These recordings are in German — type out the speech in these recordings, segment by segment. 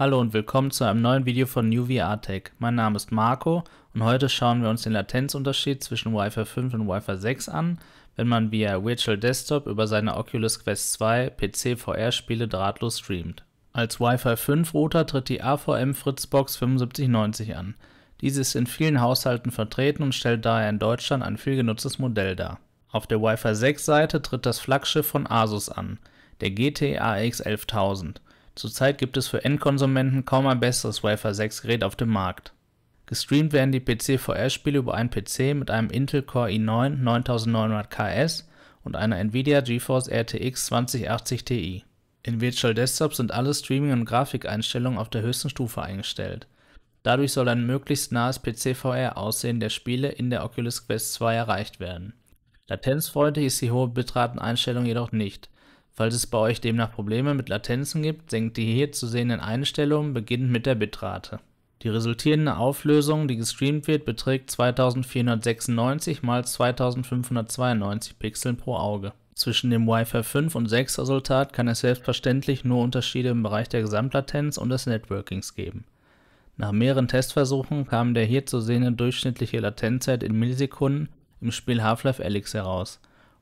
Hallo und willkommen zu einem neuen Video von New VR Tech. Mein Name ist Marco und heute schauen wir uns den Latenzunterschied zwischen Wi-Fi 5 und Wi-Fi 6 an, wenn man via Virtual Desktop über seine Oculus Quest 2 PC VR Spiele drahtlos streamt. Als Wi-Fi 5 Router tritt die AVM Fritzbox 7590 an. Diese ist in vielen Haushalten vertreten und stellt daher in Deutschland ein viel genutztes Modell dar. Auf der Wi-Fi 6 Seite tritt das Flaggschiff von Asus an, der GT AX 11000. Zurzeit gibt es für Endkonsumenten kaum ein besseres Wafer 6 Gerät auf dem Markt. Gestreamt werden die PC-VR-Spiele über einen PC mit einem Intel Core i9-9900KS und einer Nvidia GeForce RTX 2080 Ti. In Virtual Desktop sind alle Streaming- und Grafikeinstellungen auf der höchsten Stufe eingestellt. Dadurch soll ein möglichst nahes PC-VR-Aussehen der Spiele in der Oculus Quest 2 erreicht werden. Latenzfreundlich ist die hohe Bitrateneinstellung jedoch nicht, Falls es bei euch demnach Probleme mit Latenzen gibt, senkt die hier zu sehenden Einstellungen beginnend mit der Bitrate. Die resultierende Auflösung, die gestreamt wird, beträgt 2496 x 2592 Pixeln pro Auge. Zwischen dem Wi-Fi 5 und 6 Resultat kann es selbstverständlich nur Unterschiede im Bereich der Gesamtlatenz und des Networkings geben. Nach mehreren Testversuchen kam der hier zu sehende durchschnittliche Latenzzeit in Millisekunden im Spiel Half-Life Alyx heraus.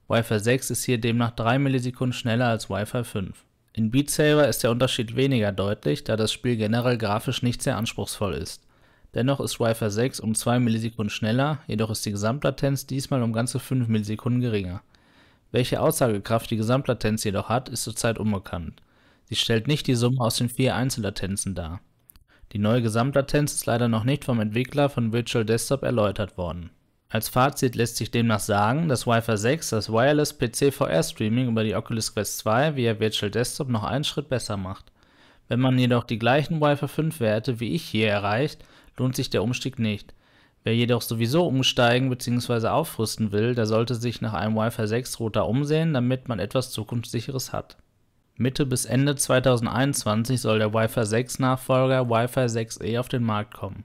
Wi-Fi 6 ist hier demnach 3 Millisekunden schneller als Wi-Fi 5. In Beat Saber ist der Unterschied weniger deutlich, da das Spiel generell grafisch nicht sehr anspruchsvoll ist. Dennoch ist Wi-Fi 6 um 2 Millisekunden schneller, jedoch ist die Gesamtlatenz diesmal um ganze 5 Millisekunden geringer. Welche Aussagekraft die Gesamtlatenz jedoch hat, ist zurzeit unbekannt. Sie stellt nicht die Summe aus den vier Einzellatenzen dar. Die neue Gesamtlatenz ist leider noch nicht vom Entwickler von Virtual Desktop erläutert worden. Als Fazit lässt sich demnach sagen, dass Wi-Fi 6 das Wireless PC VR Streaming über die Oculus Quest 2 via Virtual Desktop noch einen Schritt besser macht. Wenn man jedoch die gleichen Wi-Fi 5 Werte wie ich hier erreicht, lohnt sich der Umstieg nicht. Wer jedoch sowieso umsteigen bzw. aufrüsten will, der sollte sich nach einem Wi-Fi 6 Router umsehen, damit man etwas Zukunftssicheres hat. Mitte bis Ende 2021 soll der Wi-Fi 6 Nachfolger Wi-Fi 6E auf den Markt kommen.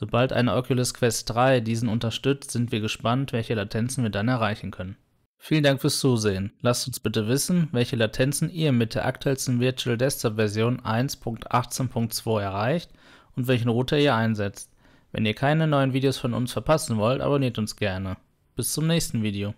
Sobald eine Oculus Quest 3 diesen unterstützt, sind wir gespannt, welche Latenzen wir dann erreichen können. Vielen Dank fürs Zusehen. Lasst uns bitte wissen, welche Latenzen ihr mit der aktuellsten Virtual Desktop Version 1.18.2 erreicht und welchen Router ihr einsetzt. Wenn ihr keine neuen Videos von uns verpassen wollt, abonniert uns gerne. Bis zum nächsten Video.